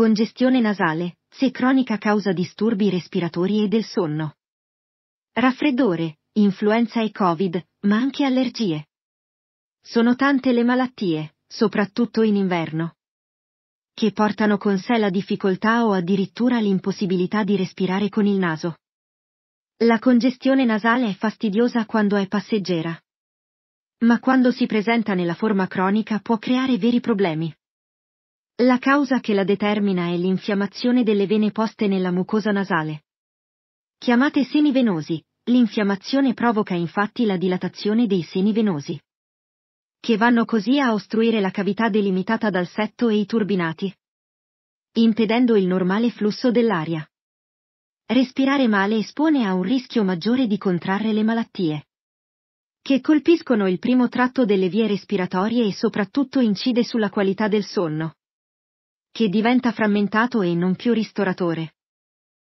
Congestione nasale, se cronica causa disturbi respiratori e del sonno. Raffreddore, influenza e Covid, ma anche allergie. Sono tante le malattie, soprattutto in inverno, che portano con sé la difficoltà o addirittura l'impossibilità di respirare con il naso. La congestione nasale è fastidiosa quando è passeggera. Ma quando si presenta nella forma cronica può creare veri problemi. La causa che la determina è l'infiammazione delle vene poste nella mucosa nasale. Chiamate semi venosi, l'infiammazione provoca infatti la dilatazione dei semi venosi, che vanno così a ostruire la cavità delimitata dal setto e i turbinati, impedendo il normale flusso dell'aria. Respirare male espone a un rischio maggiore di contrarre le malattie che colpiscono il primo tratto delle vie respiratorie e soprattutto incide sulla qualità del sonno che diventa frammentato e non più ristoratore.